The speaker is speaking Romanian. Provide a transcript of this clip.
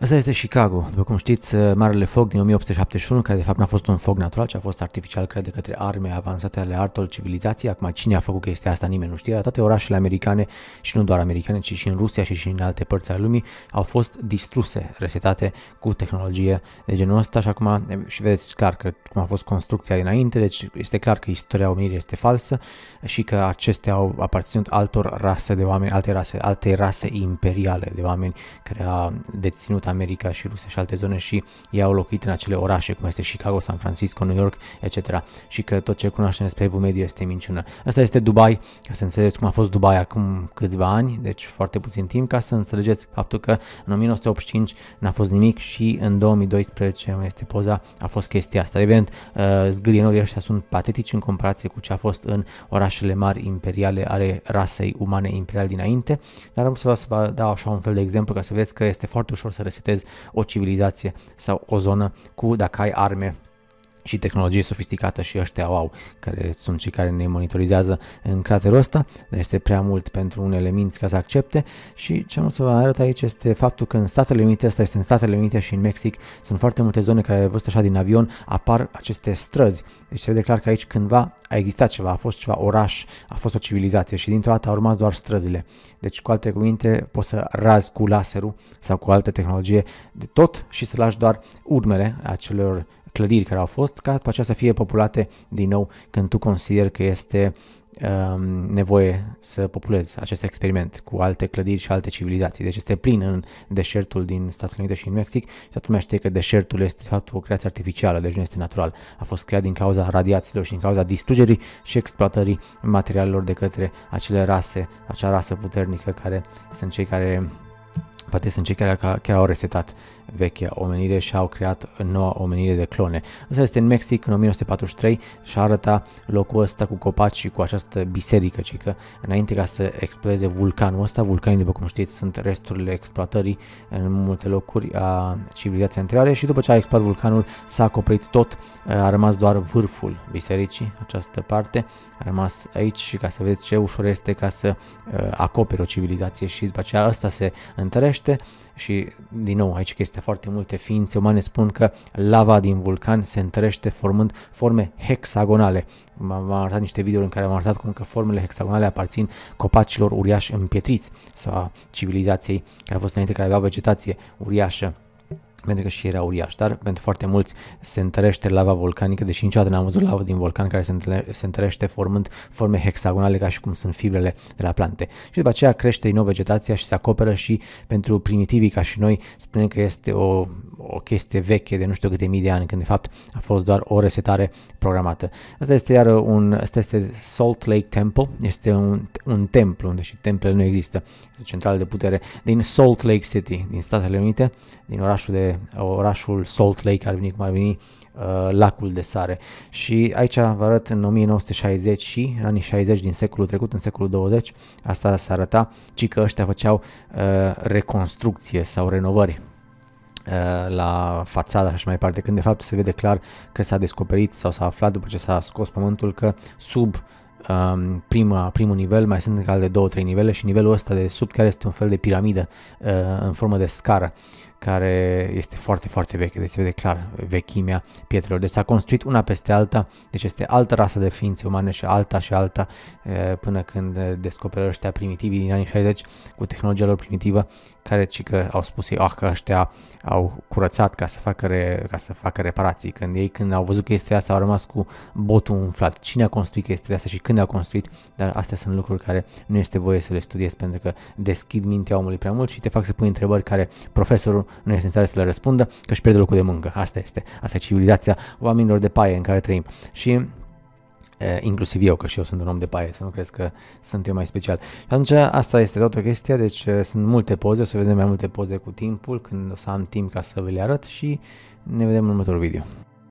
Asta este Chicago, după cum știți, uh, Marele Foc din 1871, care de fapt n-a fost un foc natural, ci a fost artificial cred, de către arme avansate ale altor civilizații. Acum, cine a făcut chestia asta, nimeni nu știe, dar toate orașele americane, și nu doar americane, ci și în Rusia și, și în alte părți ale lumii, au fost distruse, resetate cu tehnologie de genul ăsta și acum, eh, și vedeți clar că cum a fost construcția dinainte, deci este clar că istoria omenirii este falsă și că acestea au aparținut altor rase de oameni, alte rase, alte rase imperiale de oameni care a deținut America și Rusia și alte zone și ei au locuit în acele orașe, cum este Chicago, San Francisco, New York, etc. Și că tot ce cunoaștem despre evul mediu este minciună. Asta este Dubai, ca să înțelegeți cum a fost Dubai acum câțiva ani, deci foarte puțin timp, ca să înțelegeți faptul că în 1985 n-a fost nimic și în 2012, unde este poza, a fost chestia asta. Evident, uh, zgârienorii ăștia sunt patetici în comparație cu ce a fost în orașele mari imperiale ale rasei umane imperiale dinainte, dar am să vă dau așa un fel de exemplu ca să vedeți că este foarte ușor să resetezi o civilizație sau o zonă cu dacă ai arme și tehnologie sofisticată și ăștia wow, care sunt cei care ne monitorizează în craterul ăsta, dar este prea mult pentru unele minți ca să accepte și ce am să vă arăt aici este faptul că în Statele Unite, asta este în Statele Unite și în Mexic, sunt foarte multe zone care, văd așa din avion, apar aceste străzi. Deci se vede clar că aici cândva a existat ceva, a fost ceva oraș, a fost o civilizație și dintr-o dată au rămas doar străzile. Deci, cu alte cuvinte, poți să razi cu laserul sau cu altă tehnologie de tot și să lași doar urmele acelor clădiri care au fost, ca după aceea să fie populate din nou când tu consideri că este um, nevoie să populezi acest experiment cu alte clădiri și alte civilizații. Deci este plin în deșertul din Statele Unite și în Mexic și toată lumea știe că deșertul este de fapt o creație artificială, deci nu este natural. A fost creat din cauza radiațiilor și din cauza distrugerii și exploatării materialelor de către acele rase, acea rasă puternică care sunt cei care Poate sunt cei care chiar au resetat vechea omenire și au creat noua omenire de clone. Asta este în Mexic în 1943 și arăta locul ăsta cu copaci și cu această biserică, ci că înainte ca să explodeze vulcanul ăsta, vulcanii, după cum știți, sunt resturile exploatării în multe locuri a civilizației anterioare și după ce a explodat vulcanul s-a acoperit tot, a rămas doar vârful bisericii, această parte, a rămas aici și ca să vedeți ce ușor este ca să uh, acoperi o civilizație și după aceea asta se întărește și, din nou, aici este foarte multe ființe umane spun că lava din vulcan se întărește formând forme hexagonale. M-am arătat niște videouri în care am arătat cum că formele hexagonale aparțin copacilor uriași împietriți sau a civilizației care a fost înainte, care avea vegetație uriașă pentru că și era uriaș, dar pentru foarte mulți se întărește lava vulcanică, deși niciodată n-am văzut lava din vulcan care se, întâlne, se întărește formând forme hexagonale ca și cum sunt fibrele de la plante. Și după aceea crește din nou vegetația și se acoperă și pentru primitivii ca și noi, spunem că este o o chestie veche de nu știu câte mii de ani, când de fapt a fost doar o resetare programată. Asta este iar un, asta este Salt Lake Temple, este un, un templu, unde și templele nu există, este de putere din Salt Lake City, din Statele Unite, din orașul, de, orașul Salt Lake, ar veni cum ar veni, uh, lacul de sare. Și aici vă arăt în 1960 și în anii 60 din secolul trecut, în secolul 20, asta s-arăta, ci că ăștia făceau uh, reconstrucție sau renovări Uh, la fațada și așa mai departe, când de fapt se vede clar că s-a descoperit sau s-a aflat după ce s-a scos pământul că sub um, prima, primul nivel mai sunt încă alte două, trei nivele și nivelul ăsta de sub care este un fel de piramidă uh, în formă de scară care este foarte, foarte veche, deci se vede clar vechimea pietrelor. Deci s-a construit una peste alta, deci este altă rasă de ființe umane și alta și alta până când descoperă ăștia primitivi din anii 60 cu tehnologia lor primitivă, care ci că au spus ei, oh că ăștia au curățat ca să facă, re, ca să facă reparații. Când ei, când au văzut că este asta, au rămas cu botul umflat. Cine a construit chestia asta și când a construit, dar astea sunt lucruri care nu este voie să le studiezi pentru că deschid mintea omului prea mult și te fac să pui întrebări care profesorul nu este în stare să le răspundă, că își pierde locul de muncă. Asta este. Asta e civilizația oamenilor de paie în care trăim. Și inclusiv eu, că și eu sunt un om de paie, să nu crezi că sunt eu mai special. Și atunci asta este toată chestia, deci sunt multe poze, o să vedem mai multe poze cu timpul, când o să am timp ca să vă le arăt și ne vedem în următorul video.